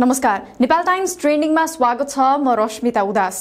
नमस्कार नेपाल टाइम्स ट्रेन्डिङमा स्वागत छ म रश्मिता उदास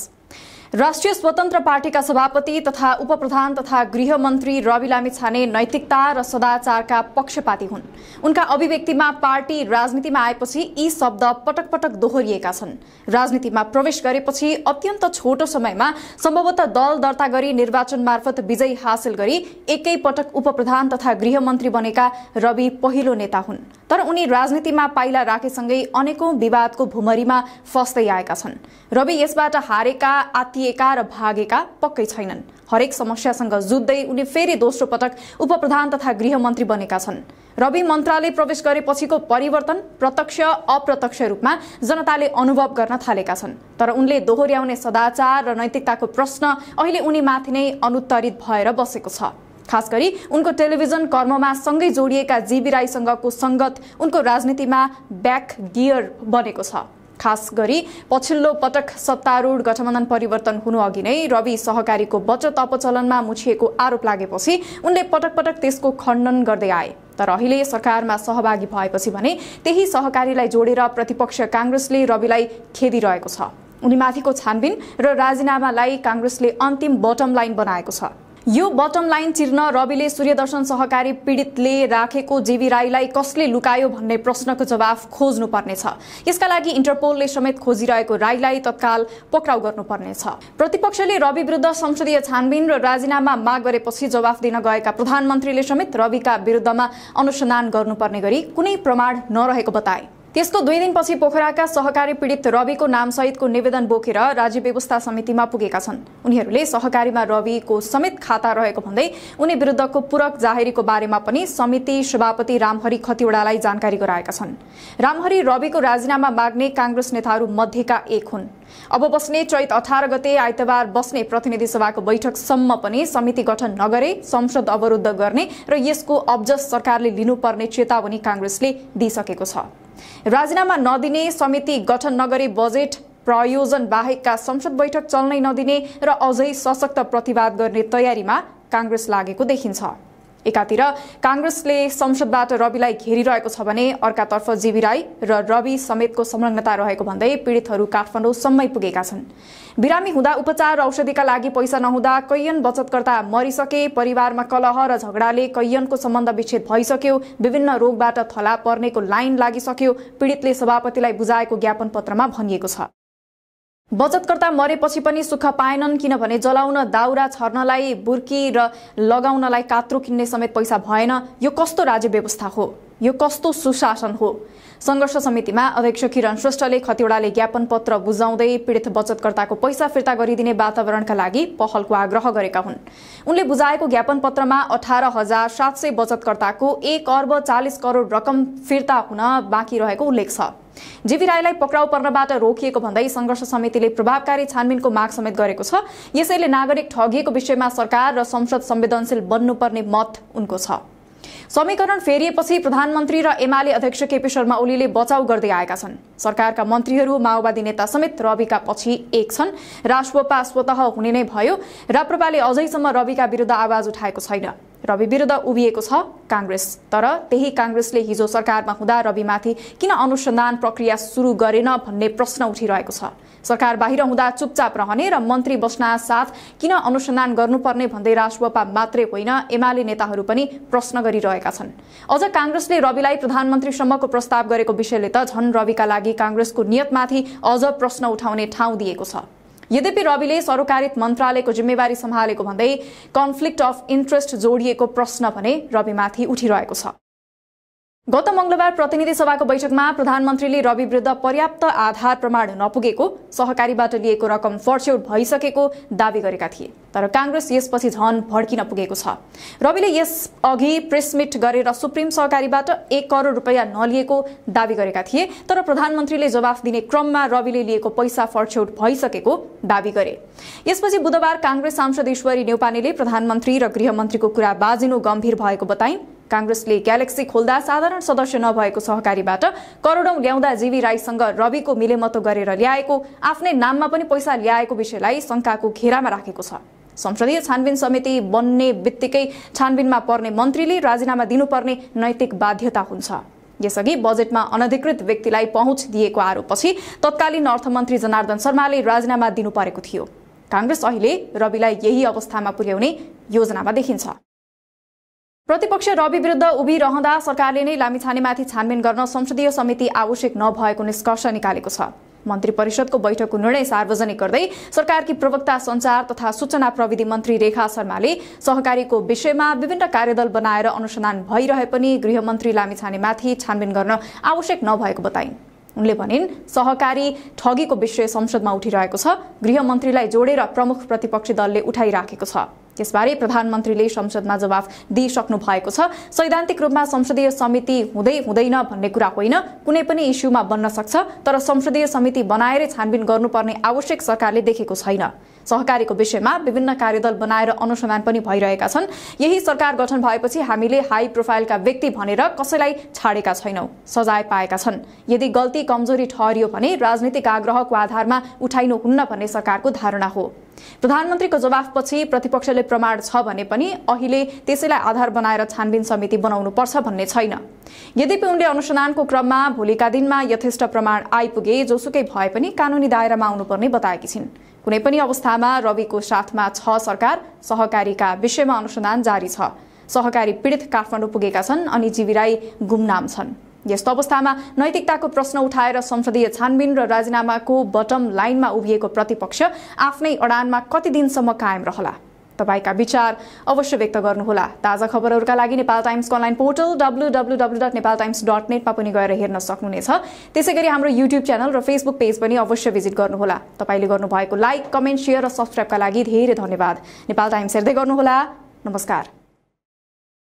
राष्ट्रिय स्वतन्त्र पार्टीका सभापति तथा उपप्रधान तथा गृहमन्त्री रवि लामी छाने नैतिकता र सदाचारका पक्षपाती हुन् उनका अभिव्यक्तिमा पार्टी राजनीतिमा आएपछि यी शब्द पटक पटक दोहोरिएका छन् राजनीतिमा प्रवेश गरेपछि अत्यन्त छोटो समयमा सम्भवतः दल दर्ता गरी निर्वाचन मार्फत विजय हासिल गरी एकैपटक उपप्रधान तथा गृहमन्त्री बनेका रवि पहिलो नेता हुन् तर उनी राजनीतिमा पाइला राखेसँगै अनेकौं विवादको भुमरीमा फस्दै आएका छन् रवि यसबाट हारेका आत्तिएका र भागेका पक्कै छैनन् हरेक समस्यासँग जुझ्दै उनी फेरि दोस्रो पटक उपप्रधान तथा गृहमन्त्री बनेका छन् रवि मन्त्रालय प्रवेश गरेपछिको परिवर्तन प्रत्यक्ष अप्रत्यक्ष रूपमा जनताले अनुभव गर्न थालेका छन् तर उनले दोहोर्याउने सदाचार र नैतिकताको प्रश्न अहिले उनीमाथि नै अनुत्तरित भएर बसेको छ खास गरी उनको टेलिभिजन कर्ममा सँगै जोडिएका जीवी राईसँगको सङ्गत उनको राजनीतिमा ब्याक गियर बनेको छ खास गरी पछिल्लो पटक सत्तारूढ गठबन्धन परिवर्तन हुनु अघि नै रवि सहकारीको बचत अपचलनमा मुछिएको आरोप लागेपछि उनले पटक पटक त्यसको खण्डन गर्दै आए तर अहिले सरकारमा सहभागी भएपछि भने त्यही सहकारीलाई जोडेर प्रतिपक्ष काङ्ग्रेसले रविलाई खेदिरहेको छ उनीमाथिको छानबिन र राजीनामालाई काङ्ग्रेसले अन्तिम बटम लाइन बनाएको छ यो बटम लाइन चिर्न रविले सूर्यदर्शन सहकारी पीडितले राखेको जेबी राईलाई कसले लुकायो भन्ने प्रश्नको जवाफ खोज्नुपर्नेछ यसका लागि इन्टरपोलले समेत खोजिरहेको राईलाई तत्काल पक्राउ गर्नुपर्नेछ प्रतिपक्षले रवि विरुद्ध संसदीय छानबिन र राजीनामा माग गरेपछि जवाफ दिन गएका प्रधानमन्त्रीले समेत रविका विरुद्धमा अनुसन्धान गर्नुपर्ने गरी कुनै प्रमाण नरहेको बताए त्यसको दुई दिनपछि पोखराका सहकारी पीडित रविको नामसहितको निवेदन बोकेर राज्य व्यवस्था समितिमा पुगेका छन् उनीहरूले सहकारीमा रविको समेत खाता रहेको भन्दै उनी विरुद्धको पूरक जाहेरीको बारेमा पनि समिति सभापति रामहरि खतिवड़ालाई जानकारी गराएका छन् रामहरि रविको राजीनामा माग्ने काङ्ग्रेस नेताहरू मध्येका एक हुन् अब बस्ने चैत अठार गते आइतबार बस्ने प्रतिनिधि सभाको बैठकसम्म पनि समिति गठन नगरे संसद अवरुद्ध गर्ने र यसको अब्जस सरकारले लिनुपर्ने चेतावनी काङ्ग्रेसले दिइसकेको छ राजीनामा नदिने समिति गठन नगरी बजेट प्रयोजन बाहेकका संसद बैठक चल्नै नदिने र अझै सशक्त प्रतिवाद गर्ने तयारीमा काङ्ग्रेस लागेको देखिन्छ एकातिर काङ्ग्रेसले संसदबाट रविलाई घेरिरहेको छ भने अर्कातर्फ जीवी राई र रवि समेतको संलग्नता रहेको भन्दै पीडितहरू काठमाडौँसम्मै पुगेका छन् बिरामी हुँदा उपचार र औषधिका लागि पैसा नहुँदा कैयन बचतकर्ता मरिसके परिवारमा कलह र झगडाले कैयनको सम्बन्ध विच्छेद भइसक्यो विभिन्न रोगबाट थला पर्नेको लाइन लागिसक्यो पीडितले सभापतिलाई बुझाएको ज्ञापन पत्रमा भनिएको छ बचतकर्ता मरेपछि पनि सुख पाएनन् किनभने जलाउन दाउरा छर्नलाई बुर्की र लगाउनलाई कात्रो किन्ने समेत पैसा भएन यो कस्तो राज्य व्यवस्था हो यो कस्तो सुशासन हो सङ्घर्ष समितिमा अध्यक्ष किरण श्रेष्ठले खतिवडाले ज्ञापन पत्र बुझाउँदै पीडित बचतकर्ताको पैसा फिर्ता गरिदिने वातावरणका लागि पहलको आग्रह गरेका हुन् उनले बुझाएको ज्ञापन पत्रमा अठार हजार सात सय बचतकर्ताको एक अर्ब चालिस करोड रकम फिर्ता हुन बाँकी रहेको उल्लेख छ जीवी राईलाई पक्राउ पर्नबाट रोकिएको भन्दै सङ्घर्ष समितिले प्रभावकारी छानबिनको माग समेत गरेको छ यसैले नागरिक ठगिएको विषयमा सरकार र संसद संवेदनशील बन्नुपर्ने मत उनको छ समीकरण फेरिएपछि प्रधानमन्त्री र एमाले अध्यक्ष केपी शर्मा ओलीले बचाउ गर्दै आएका छन् सरकारका मन्त्रीहरू माओवादी नेता समेत रविका पछि एक छन् राष्ट्रपा स्वत हुने नै भयो राप्रपाले अझैसम्म रविका विरुद्ध आवाज उठाएको छैन रवि विरुद्ध उभिएको छ काङ्ग्रेस तर त्यही काङ्ग्रेसले हिजो सरकारमा हुँदा रविमाथि किन अनुसन्धान प्रक्रिया सुरु गरेन भन्ने प्रश्न उठिरहेको छ सरकार बाहिर हुँदा चुपचाप रहने र मन्त्री साथ किन अनुसन्धान गर्नुपर्ने भन्दै राजपा मात्रै होइन एमाले नेताहरू पनि प्रश्न गरिरहेका छन् अझ काङ्ग्रेसले रविलाई प्रधानमन्त्रीसम्मको प्रस्ताव गरेको विषयले त झन रविका लागि काङ्ग्रेसको नियतमाथि अझ प्रश्न उठाउने ठाउँ दिएको छ यद्यपि रविले सरकारित मन्त्रालयको जिम्मेवारी सम्हालेको भन्दै कन्फ्लिक्ट अफ इन्ट्रेस्ट जोडिएको प्रश्न भने रविमाथि उठिरहेको छ गत मंगलबार प्रतिनिधि सभाको बैठकमा प्रधानमन्त्रीले रवि विरुद्ध पर्याप्त आधार प्रमाण नपुगेको सहकारीबाट लिएको रकम फर्स्यौट भइसकेको दावी गरेका थिए तर काङ्ग्रेस यसपछि झन भड्किन पुगेको छ रविले यस अघि प्रेसमिट गरेर सुप्रिम सहकारीबाट एक करोड रुपियाँ नलिएको दावी गरेका थिए तर प्रधानमन्त्रीले जवाफ दिने क्रममा रविले लिएको पैसा फर्स्यौट भइसकेको दावी गरे यसपछि बुधबार काङ्ग्रेस सांसद ईश्वरी नेपानेले प्रधानमन्त्री र गृहमन्त्रीको कुरा बाजिनु गम्भीर भएको बताइन् काङ्ग्रेसले ग्यालेक्सी खोल्दा साधारण सदस्य नभएको सहकारीबाट करोडौँ ल्याउँदा जीवी राईसँग रविको मिलेमतो गरेर ल्याएको आफ्नै नाममा पनि पैसा ल्याएको विषयलाई शङ्काको घेरामा राखेको छ संसदीय छानबिन समिति बन्ने बित्तिकै छानबिनमा पर्ने मन्त्रीले राजीनामा दिनुपर्ने नैतिक बाध्यता हुन्छ यसअघि बजेटमा अनधिकृत व्यक्तिलाई पहुँच दिएको आरोपपछि तत्कालीन अर्थमन्त्री जनार्दन शर्माले राजीनामा दिनु परेको थियो काङ्ग्रेस अहिले रविलाई यही अवस्थामा पुर्याउने योजनामा देखिन्छ प्रतिपक्ष रवि विरुद्ध उभिरहँदा सरकारले नै लामिछानेमाथि छानबिन गर्न संसदीय समिति आवश्यक नभएको निष्कर्ष निकालेको छ मन्त्री परिषदको बैठकको निर्णय सार्वजनिक गर्दै सरकारकी प्रवक्ता सञ्चार तथा सूचना प्रविधि मन्त्री रेखा शर्माले सहकारीको विषयमा विभिन्न कार्यदल बनाएर अनुसन्धान भइरहे पनि गृहमन्त्री लामिछानेमाथि छानबिन गर्न आवश्यक नभएको बताइन् उनले भनिन् सहकारी ठगीको विषय संसदमा उठिरहेको छ गृहमन्त्रीलाई जोडेर प्रमुख प्रतिपक्षी दलले उठाइराखेको छ यसबारे प्रधानमन्त्रीले संसदमा जवाफ दिइसक्नु भएको छ सैद्धान्तिक रूपमा संसदीय समिति हुँदै हुँदैन भन्ने कुरा होइन कुनै पनि इस्युमा बन्न सक्छ तर संसदीय समिति बनाएरै छानबिन गर्नुपर्ने आवश्यक सरकारले देखेको छैन सहकारीको विषयमा विभिन्न कार्यदल बनाएर अनुसन्धान पनि भइरहेका छन् यही सरकार गठन भएपछि हामीले हाई प्रोफाइलका व्यक्ति भनेर कसैलाई छाडेका छैनौँ सजाय पाएका छन् यदि गल्ती कमजोरी ठहरियो भने राजनीतिक आग्रहको आधारमा उठाइनुहुन्न भन्ने सरकारको धारणा हो प्रधानमन्त्रीको जवाफपछि प्रतिपक्षले प्रमाण छ भने पनि अहिले त्यसैलाई आधार बनाएर छानबिन समिति बनाउनुपर्छ भन्ने छैन यद्यपि उनले अनुसन्धानको क्रममा भोलिका दिनमा यथेष्ट प्रमाण आइपुगे जोसुकै भए पनि कानुनी दायरामा आउनुपर्ने बताएकी छिन् कुनै पनि अवस्थामा रविको साथमा छ सरकार सहकारीका विषयमा अनुसन्धान जारी छ सहकारी पीडित काठमाडौँ पुगेका छन् अनि राई गुमनाम छन् यस्तो अवस्थामा नैतिकताको प्रश्न उठाएर संसदीय छानबिन र राजीनामाको बटम लाइनमा उभिएको प्रतिपक्ष आफ्नै अडानमा कति दिनसम्म कायम रहला तपाईँका विचार अवश्य व्यक्त गर्नुहोला ताजा खबरहरूका लागि नेपाल टाइम्सको online portal W W W dot Nepal Times dot नेटमा पनि गएर हेर्न सक्नुहुनेछ त्यसै गरी हाम्रो युट्युब च्यानल र फेसबुक पेज पनि अवश्य भिजिट गर्नुहोला तपाईँले गर्नुभएको लाइक कमेन्ट सेयर र सब्सक्राइबका लागि धेरै धन्यवाद नेपाल टाइम्स हेर्दै गर्नुहोला नमस्कार